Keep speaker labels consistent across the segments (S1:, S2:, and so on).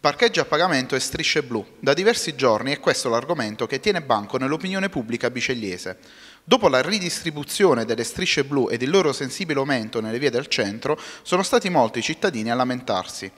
S1: Parcheggio a pagamento e strisce blu. Da diversi giorni è questo l'argomento che tiene banco nell'opinione pubblica bicegliese. Dopo la ridistribuzione delle strisce blu ed il loro sensibile aumento nelle vie del centro, sono stati molti cittadini a lamentarsi.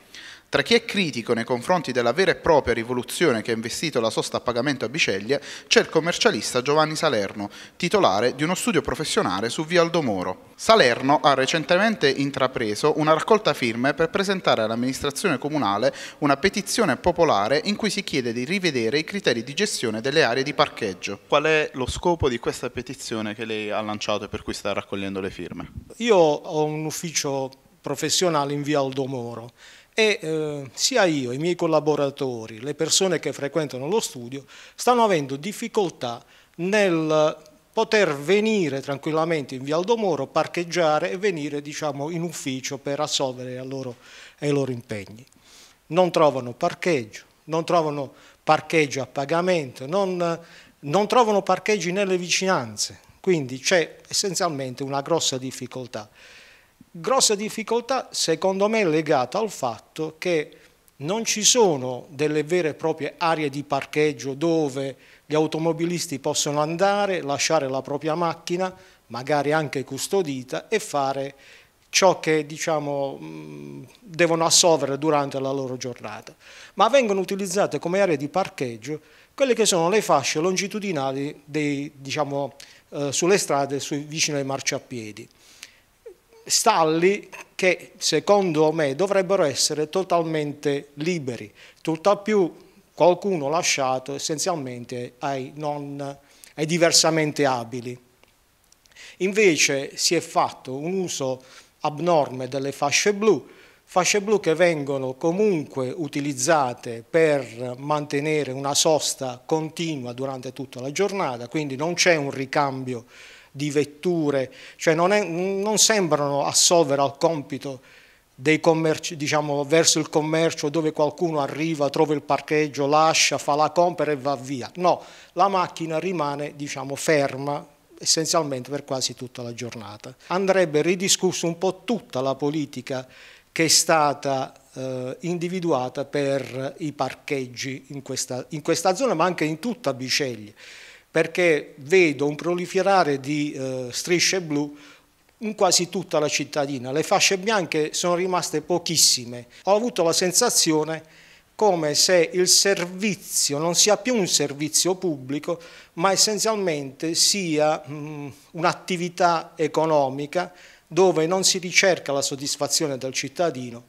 S1: Tra chi è critico nei confronti della vera e propria rivoluzione che ha investito la sosta a pagamento a Biceglie c'è il commercialista Giovanni Salerno, titolare di uno studio professionale su Via Aldomoro. Salerno ha recentemente intrapreso una raccolta firme per presentare all'amministrazione comunale una petizione popolare in cui si chiede di rivedere i criteri di gestione delle aree di parcheggio. Qual è lo scopo di questa petizione che lei ha lanciato e per cui sta raccogliendo le firme?
S2: Io ho un ufficio professionale in via Aldomoro e eh, sia io, i miei collaboratori, le persone che frequentano lo studio, stanno avendo difficoltà nel poter venire tranquillamente in Via Aldomoro, parcheggiare e venire diciamo, in ufficio per assolvere ai loro, ai loro impegni. Non trovano parcheggio, non trovano parcheggio a pagamento, non, non trovano parcheggi nelle vicinanze, quindi c'è essenzialmente una grossa difficoltà. Grossa difficoltà secondo me legata al fatto che non ci sono delle vere e proprie aree di parcheggio dove gli automobilisti possono andare, lasciare la propria macchina, magari anche custodita, e fare ciò che diciamo, devono assolvere durante la loro giornata. Ma vengono utilizzate come aree di parcheggio quelle che sono le fasce longitudinali dei, diciamo, eh, sulle strade su, vicino ai marciapiedi stalli che secondo me dovrebbero essere totalmente liberi, tutt'al più qualcuno lasciato essenzialmente ai, non, ai diversamente abili. Invece si è fatto un uso abnorme delle fasce blu, fasce blu che vengono comunque utilizzate per mantenere una sosta continua durante tutta la giornata, quindi non c'è un ricambio di vetture, cioè non, è, non sembrano assolvere al compito commerci, diciamo, verso il commercio dove qualcuno arriva, trova il parcheggio, lascia, fa la compra e va via. No, la macchina rimane diciamo, ferma essenzialmente per quasi tutta la giornata. Andrebbe ridiscusso un po' tutta la politica che è stata eh, individuata per i parcheggi in questa, in questa zona ma anche in tutta Biceglie perché vedo un proliferare di eh, strisce blu in quasi tutta la cittadina. Le fasce bianche sono rimaste pochissime. Ho avuto la sensazione come se il servizio non sia più un servizio pubblico, ma essenzialmente sia un'attività economica dove non si ricerca la soddisfazione del cittadino,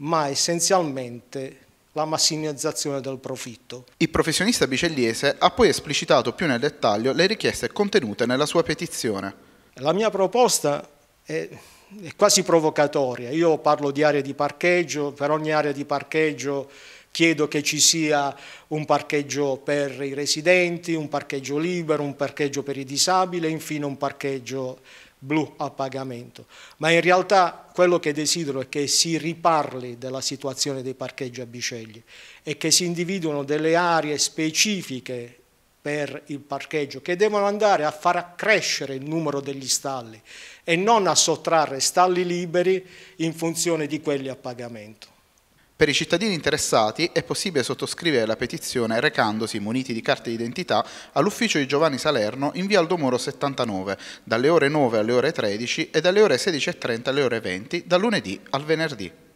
S2: ma essenzialmente la massimizzazione del profitto.
S1: Il professionista bicelliese ha poi esplicitato più nel dettaglio le richieste contenute nella sua petizione.
S2: La mia proposta è è quasi provocatoria. Io parlo di aree di parcheggio, per ogni area di parcheggio chiedo che ci sia un parcheggio per i residenti, un parcheggio libero, un parcheggio per i disabili e infine un parcheggio blu a pagamento, ma in realtà quello che desidero è che si riparli della situazione dei parcheggi a bicegli e che si individuino delle aree specifiche per il parcheggio che devono andare a far accrescere il numero degli stalli e non a sottrarre stalli liberi in funzione di quelli a pagamento.
S1: Per i cittadini interessati è possibile sottoscrivere la petizione recandosi, muniti di carte d'identità, all'ufficio di Giovanni Salerno in via Aldomoro 79, dalle ore 9 alle ore 13 e dalle ore 16.30 alle ore
S2: 20, dal lunedì al venerdì.